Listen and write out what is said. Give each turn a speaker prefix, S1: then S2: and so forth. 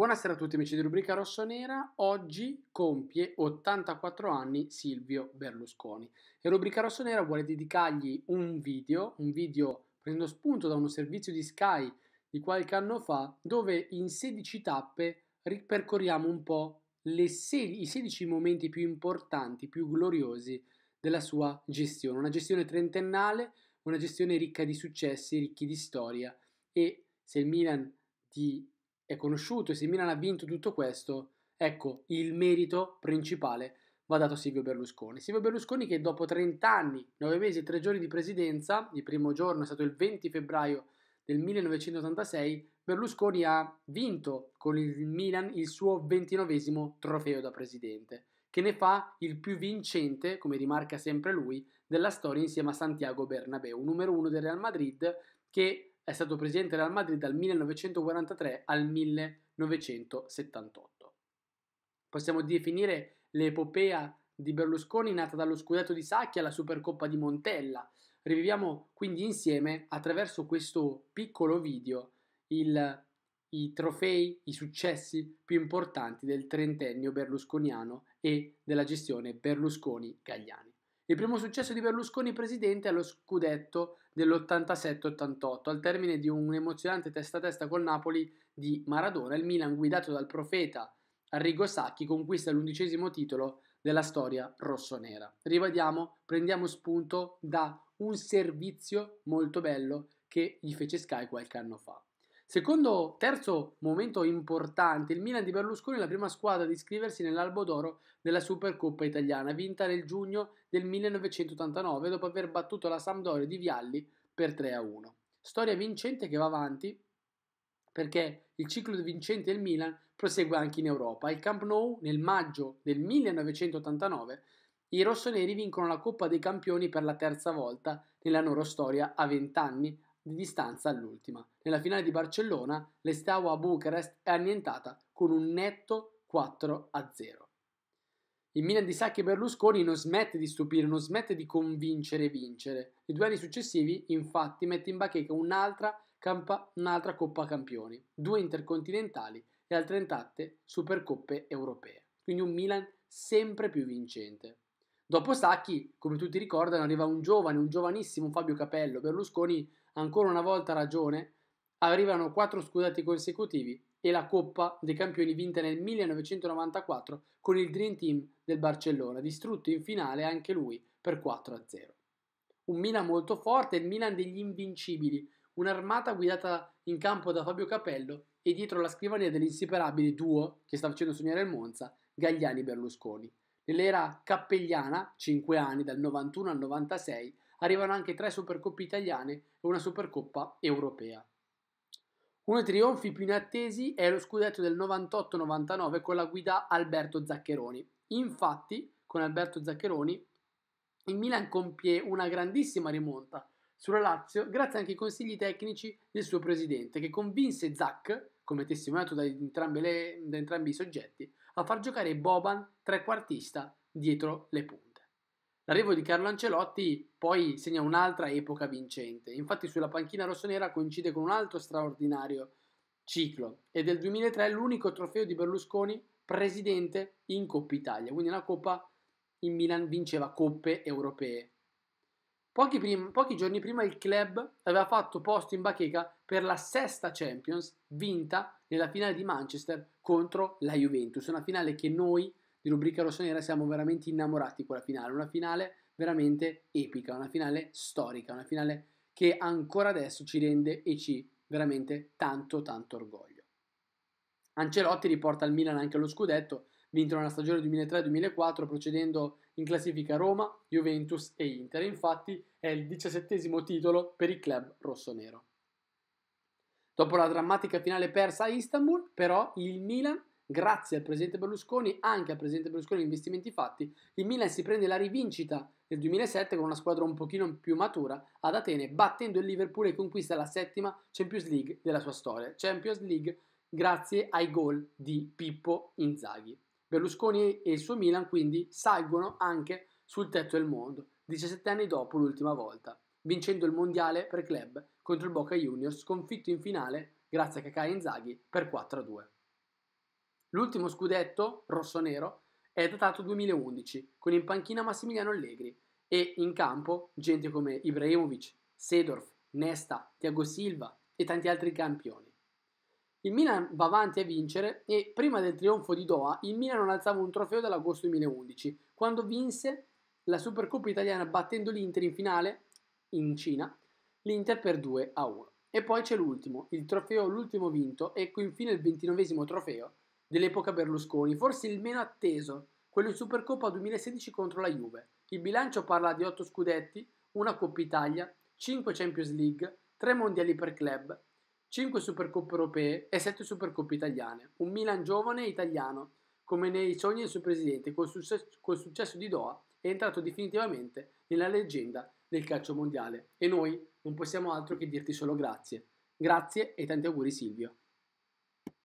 S1: Buonasera a tutti amici di Rubrica Rossonera, oggi compie 84 anni Silvio Berlusconi e Rubrica Rossonera vuole dedicargli un video, un video prendendo spunto da uno servizio di Sky di qualche anno fa dove in 16 tappe ripercorriamo un po' se- i 16 momenti più importanti, più gloriosi della sua gestione, una gestione trentennale, una gestione ricca di successi, ricchi di storia e se il Milan di è conosciuto e se Milan ha vinto tutto questo, ecco, il merito principale va dato a Silvio Berlusconi. Silvio Berlusconi che dopo 30 anni, 9 mesi e 3 giorni di presidenza, il primo giorno è stato il 20 febbraio del 1986, Berlusconi ha vinto con il Milan il suo 29 trofeo da presidente, che ne fa il più vincente, come rimarca sempre lui, della storia insieme a Santiago Bernabeu, numero uno del Real Madrid, che è stato presidente del Madrid dal 1943 al 1978. Possiamo definire l'epopea di Berlusconi nata dallo scudetto di Sacchi alla Supercoppa di Montella. Riviviamo quindi insieme attraverso questo piccolo video il, i trofei, i successi più importanti del trentennio berlusconiano e della gestione Berlusconi-Gagliani. Il primo successo di Berlusconi presidente è lo scudetto dell'87-88, al termine di un emozionante testa a testa col Napoli di Maradona. Il Milan, guidato dal profeta Arrigo Sacchi, conquista l'undicesimo titolo della storia rossonera. Rivadiamo, prendiamo spunto da un servizio molto bello che gli fece Sky qualche anno fa. Secondo, terzo momento importante, il Milan di Berlusconi è la prima squadra ad iscriversi nell'albo d'oro della Supercoppa italiana, vinta nel giugno del 1989 dopo aver battuto la Sampdoria di Vialli per 3-1. Storia vincente che va avanti perché il ciclo vincente del Milan prosegue anche in Europa. Il Camp Nou nel maggio del 1989 i rossoneri vincono la Coppa dei Campioni per la terza volta nella loro storia a 20 anni di distanza all'ultima. Nella finale di Barcellona, a Bucarest è annientata con un netto 4 0. Il Milan di Sacchi e Berlusconi non smette di stupire, non smette di convincere e vincere. I due anni successivi, infatti, mette in bacheca un'altra, campa- un'altra Coppa Campioni, due intercontinentali e altrettate Supercoppe europee. Quindi un Milan sempre più vincente. Dopo Sacchi, come tutti ricordano, arriva un giovane, un giovanissimo Fabio Capello. Berlusconi ancora una volta ha ragione. Arrivano quattro scudati consecutivi e la Coppa dei Campioni vinta nel 1994 con il Dream Team del Barcellona, distrutto in finale anche lui per 4-0. Un Milan molto forte, il Milan degli invincibili, un'armata guidata in campo da Fabio Capello e dietro la scrivania dell'inseparabile duo che sta facendo sognare il Monza, Gagliani-Berlusconi. Nell'era cappelliana, 5 anni dal 91 al 96, arrivano anche tre Supercoppe italiane e una Supercoppa europea. Uno dei trionfi più inattesi è lo scudetto del 98-99 con la guida Alberto Zaccheroni. Infatti, con Alberto Zaccheroni, il Milan compie una grandissima rimonta sulla Lazio grazie anche ai consigli tecnici del suo presidente che convinse Zac, come testimoniato da, le, da entrambi i soggetti, a far giocare Boban trequartista dietro le punte. L'arrivo di Carlo Ancelotti poi segna un'altra epoca vincente, infatti sulla panchina rossonera coincide con un altro straordinario ciclo ed è il 2003 l'unico trofeo di Berlusconi presidente in Coppa Italia, quindi una coppa in Milan vinceva coppe europee Pochi, prima, pochi, giorni prima il club aveva fatto posto in bacheca per la sesta Champions vinta nella finale di Manchester contro la Juventus, una finale che noi di Rubrica Rossonera siamo veramente innamorati quella finale, una finale veramente epica, una finale storica, una finale che ancora adesso ci rende e ci veramente tanto tanto orgoglio. Ancelotti riporta al Milan anche lo scudetto Vincono la stagione 2003-2004 procedendo in classifica Roma, Juventus e Inter. Infatti è il diciassettesimo titolo per il club rossonero. Dopo la drammatica finale persa a Istanbul, però, il Milan, grazie al presidente Berlusconi, anche al presidente Berlusconi investimenti fatti, il Milan si prende la rivincita nel 2007 con una squadra un pochino più matura ad Atene, battendo il Liverpool e conquista la settima Champions League della sua storia. Champions League grazie ai gol di Pippo Inzaghi. Berlusconi e il suo Milan quindi salgono anche sul tetto del mondo, 17 anni dopo l'ultima volta, vincendo il mondiale per club contro il Boca Juniors, sconfitto in finale grazie a Kaká e Inzaghi per 4-2. L'ultimo scudetto, rosso-nero, è datato 2011, con in panchina Massimiliano Allegri e in campo gente come Ibrahimovic, Sedorf, Nesta, Tiago Silva e tanti altri campioni. Il Milan va avanti a vincere e prima del trionfo di Doha il Milan non alzava un trofeo dall'agosto 2011, quando vinse la Supercoppa italiana battendo l'Inter in finale in Cina, l'Inter per 2 a 1. E poi c'è l'ultimo, il trofeo l'ultimo vinto, ecco infine il ventinovesimo trofeo dell'epoca Berlusconi, forse il meno atteso, quello in Supercoppa 2016 contro la Juve. Il bilancio parla di 8 scudetti, una Coppa Italia, 5 Champions League, 3 mondiali per club, 5 Supercoppe europee e 7 Supercoppe italiane. Un Milan giovane italiano, come nei sogni del suo presidente, col, successo, col successo di Doha è entrato definitivamente nella leggenda del calcio mondiale. E noi non possiamo altro che dirti solo grazie. Grazie e tanti auguri Silvio.